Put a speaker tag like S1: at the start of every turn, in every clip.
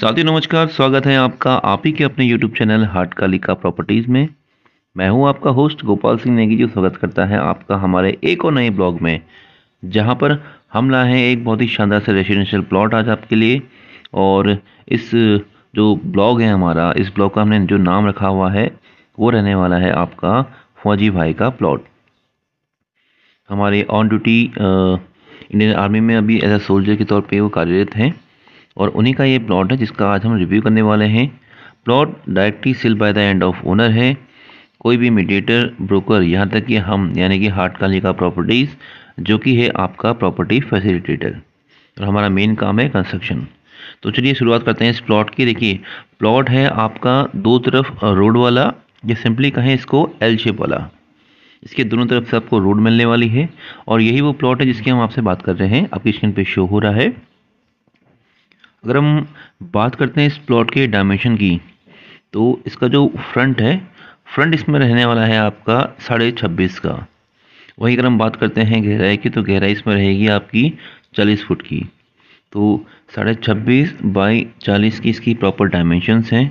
S1: साथियों नमस्कार स्वागत है आपका आप ही के अपने YouTube channel heart Kalika properties में मैं हूं आपका होस्ट गोपाल सिंह नेगी जो स्वागत करता है आपका हमारे एक और नए ब्लॉग में जहां पर हम लाए हैं एक बहुत ही शानदार से रेजिडेंशियल प्लॉट आज आपके लिए और इस जो ब्लॉग है हमारा इस ब्लॉग का हमने जो नाम रखा हुआ है वो रहने वाला है आपका फौजी भाई का प्लॉट हमारे ऑन ड्यूटी इंडियन आर्मी में अभी एज ए सोल्जर के तौर पर वो कार्यरत हैं और उन्हीं का ये प्लॉट है जिसका आज हम रिव्यू करने वाले हैं plot directly sell by the end of owner है कोई भी मीडिएटर ब्रोकर यहाँ तक कि हम यानी कि हार्ट काली का प्रॉपर्टीज़ जो कि है आपका प्रॉपर्टी फैसिलिटेटर और हमारा मेन काम है कंस्ट्रक्शन तो चलिए शुरुआत करते हैं इस प्लॉट की देखिए प्लॉट है आपका दो तरफ रोड वाला या सिंपली कहें इसको एल शेप वाला इसके दोनों तरफ से आपको रोड मिलने वाली है और यही वो प्लॉट है जिसकी हम आपसे बात कर रहे हैं आपकी स्क्रीन पे शो हो रहा है अगर हम बात करते हैं इस प्लॉट के डायमेंशन की तो इसका जो फ्रंट है फ्रंट इसमें रहने वाला है आपका साढ़े छब्बीस का वहीं अगर हम बात करते हैं गहराई की तो गहराई इसमें रहेगी आपकी चालीस फुट की तो साढ़े छब्बीस बाई चालीस की इसकी प्रॉपर डायमेंशन हैं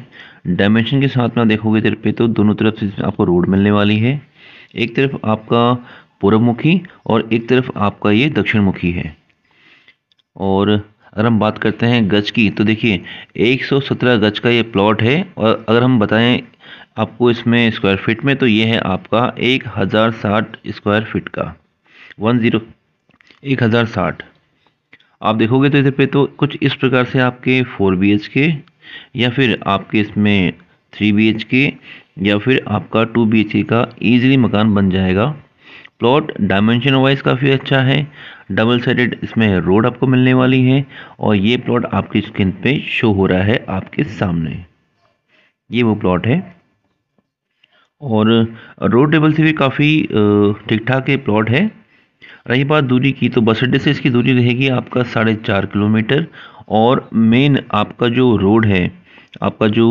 S1: डायमेंशन के साथ में आप देखोगे तेरे पे तो दोनों तरफ से आपको रोड मिलने वाली है एक तरफ आपका पूर्व मुखी और एक तरफ आपका ये दक्षिण मुखी है और अगर हम बात करते हैं गज की तो देखिए 117 गज का ये प्लॉट है और अगर हम बताएं आपको इसमें स्क्वायर फीट में तो ये है आपका 1060 स्क्वायर फीट का वन ज़ीरो एक हज़ार साठ आप देखोगे तो इधर पे तो कुछ इस प्रकार से आपके फोर बी एच के या फिर आपके इसमें थ्री बी एच के या फिर आपका टू बी एच के का ईजिली मकान बन जाएगा प्लॉट डायमेंशन वाइज काफ़ी अच्छा है डबल साइडेड इसमें रोड आपको मिलने वाली है और ये प्लॉट आपकी स्क्रीन पे शो हो रहा है आपके सामने ये वो प्लॉट है और रोड टेबल से भी काफ़ी ठीक ठाक ये प्लॉट है रही बात दूरी की तो बस अड्डे से इसकी दूरी रहेगी आपका साढ़े चार किलोमीटर और मेन आपका जो रोड है आपका जो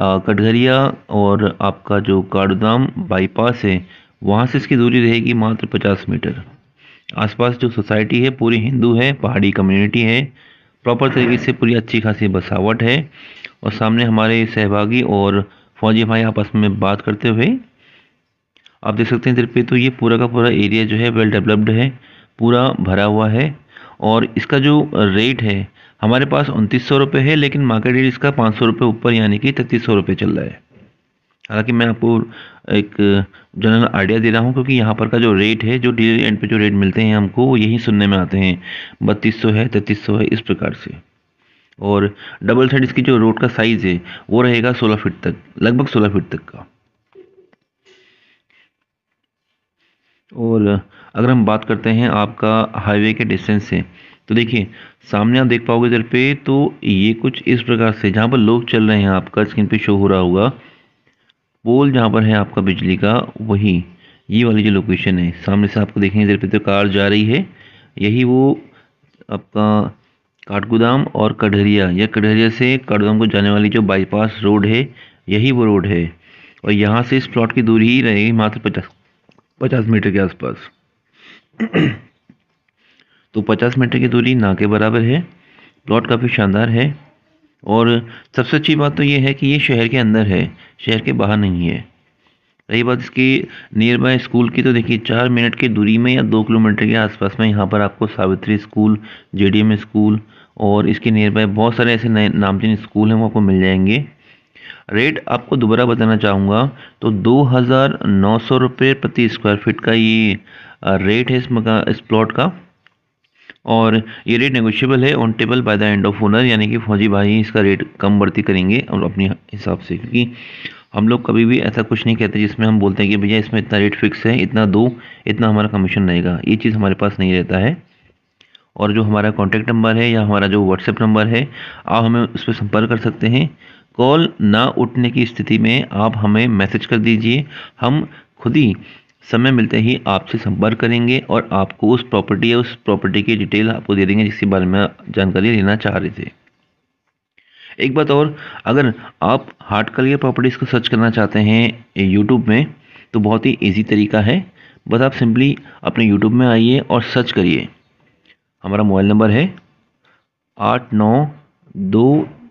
S1: कटघरिया और आपका जो काड़ूदाम बाईपास है वहाँ से इसकी दूरी रहेगी मात्र पचास मीटर आसपास जो सोसाइटी है पूरी हिंदू है पहाड़ी कम्युनिटी है प्रॉपर तरीके से पूरी अच्छी खासी बसावट है और सामने हमारे सहभागी और फौजी भाई आपस में बात करते हुए आप देख सकते हैं इधर तो ये पूरा का पूरा एरिया जो है वेल डेवलप्ड है पूरा भरा हुआ है और इसका जो रेट है हमारे पास उनतीस सौ रुपये है लेकिन मार्केट रेट इसका पाँच सौ रुपये ऊपर यानी कि तैतीस सौ रुपये चल रहा है हालांकि मैं आपको एक जनरल आइडिया दे रहा हूँ क्योंकि यहाँ पर का जो रेट है जो डेली एंड पे जो रेट मिलते हैं हमको वो यही सुनने में आते हैं बत्तीस सौ है तैतीस सौ है इस प्रकार से और डबल साइड इसकी जो रोड का साइज़ है वो रहेगा सोलह फिट तक लगभग सोलह फिट तक का और अगर हम बात करते हैं आपका हाईवे के डिस्टेंस से तो देखिए सामने आप देख पाओगे इधर पे तो ये कुछ इस प्रकार से जहाँ पर लोग चल रहे हैं आपका स्क्रीन पे शो हो रहा होगा पोल जहाँ पर है आपका बिजली का वही ये वाली जो लोकेशन है सामने से आपको देखेंगे इधर पे कार जा रही है यही वो आपका काठगोदाम और कढ़रिया या कढ़रिया से काठगोदाम को जाने वाली जो बाईपास रोड है यही वो रोड है और यहाँ से इस प्लॉट की दूरी ही रहेगी मात्र पचास पचास मीटर के आसपास तो पचास मीटर की दूरी ना के बराबर है प्लॉट काफ़ी शानदार है और सबसे अच्छी बात तो ये है कि ये शहर के अंदर है शहर के बाहर नहीं है रही बात इसकी नियर बाय स्कूल की तो देखिए चार मिनट की दूरी में या दो किलोमीटर के आसपास में यहाँ पर आपको सावित्री स्कूल जे स्कूल और इसके नियर बाय बहुत सारे ऐसे नए नामचीन स्कूल हैं वो आपको मिल जाएंगे रेट आपको दोबारा बताना चाहूँगा तो दो हज़ार नौ सौ रुपये प्रति स्क्वायर फीट का ये रेट है इस मका इस प्लॉट का और ये रेट नेगोशियबल है on table by the end of owner यानी कि फौजी भाई इसका रेट कम बढ़ती करेंगे और अपने हिसाब से क्योंकि हम लोग कभी भी ऐसा कुछ नहीं कहते जिसमें हम बोलते हैं कि भैया इसमें इतना रेट फिक्स है इतना दो इतना हमारा कमीशन रहेगा ये चीज़ हमारे पास नहीं रहता है और जो हमारा कॉन्टैक्ट नंबर है या हमारा जो व्हाट्सएप नंबर है आप हमें उस पर संपर्क कर सकते हैं कॉल ना उठने की स्थिति में आप हमें मैसेज कर दीजिए हम खुद ही समय मिलते ही आपसे संपर्क करेंगे और आपको उस प्रॉपर्टी या उस प्रॉपर्टी की डिटेल आपको दे देंगे जिसके बारे में जानकारी लेना चाह रहे थे एक बात और अगर आप हार्ट कलियर प्रॉपर्टीज़ को सर्च करना चाहते हैं यूट्यूब में तो बहुत ही ईजी तरीका है बस आप सिंपली अपने यूट्यूब में आइए और सर्च करिए हमारा मोबाइल नंबर है आठ नौ दो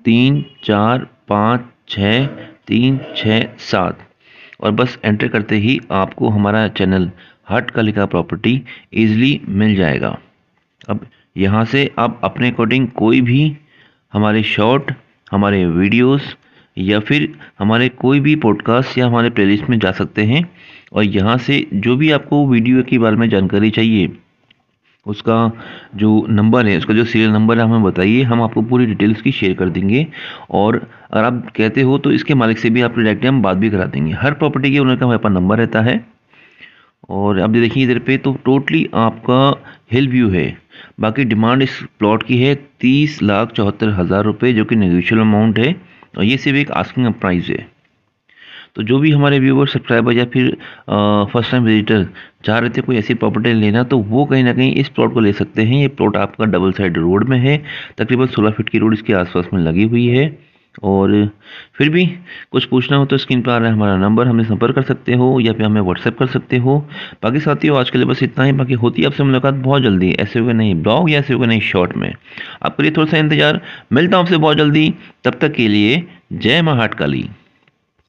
S1: तीन चार पाँच छः तीन छः सात और बस एंटर करते ही आपको हमारा चैनल हट का लिखा प्रॉपर्टी ईजिली मिल जाएगा अब यहाँ से आप अपने अकॉर्डिंग कोई भी हमारे शॉर्ट हमारे वीडियोस या फिर हमारे कोई भी पॉडकास्ट या हमारे प्लेलिस्ट में जा सकते हैं और यहाँ से जो भी आपको वीडियो के बारे में जानकारी चाहिए उसका जो नंबर है उसका जो सीरियल नंबर है हमें बताइए हम आपको पूरी डिटेल्स की शेयर कर देंगे और अगर आप कहते हो तो इसके मालिक से भी आप डायरेक्टली हम बात भी करा देंगे हर प्रॉपर्टी के ओनर का हमारे पास नंबर रहता है और अब देखिए इधर पे तो टोटली आपका हिल व्यू है बाकी डिमांड इस प्लॉट की है तीस लाख चौहत्तर हज़ार रुपये जो कि नेगोशियल अमाउंट है और ये सिर्फ एक आस्किंग प्राइस है तो जो भी हमारे व्यूवर सब्सक्राइबर या फिर फर्स्ट टाइम विजिटर चाह रहे थे कोई ऐसी प्रॉपर्टी लेना तो वो कहीं ना कहीं इस प्लॉट को ले सकते हैं ये प्लॉट आपका डबल साइड रोड में है तकरीबन सोलह फीट की रोड इसके आसपास में लगी हुई है और फिर भी कुछ पूछना हो तो स्क्रीन पर आ रहा है हमारा नंबर हमें संपर्क कर सकते हो या फिर हमें व्हाट्सएप कर सकते हो बाकी साथियों आज के लिए बस इतना ही बाकी होती है आपसे मुलाकात बहुत जल्दी ऐसे हुए नहीं ब्लॉग या ऐसे हुए नहीं शॉर्ट में आपके लिए थोड़ा सा इंतज़ार मिलता हूँ आपसे बहुत जल्दी तब तक के लिए जय महाटकाली काली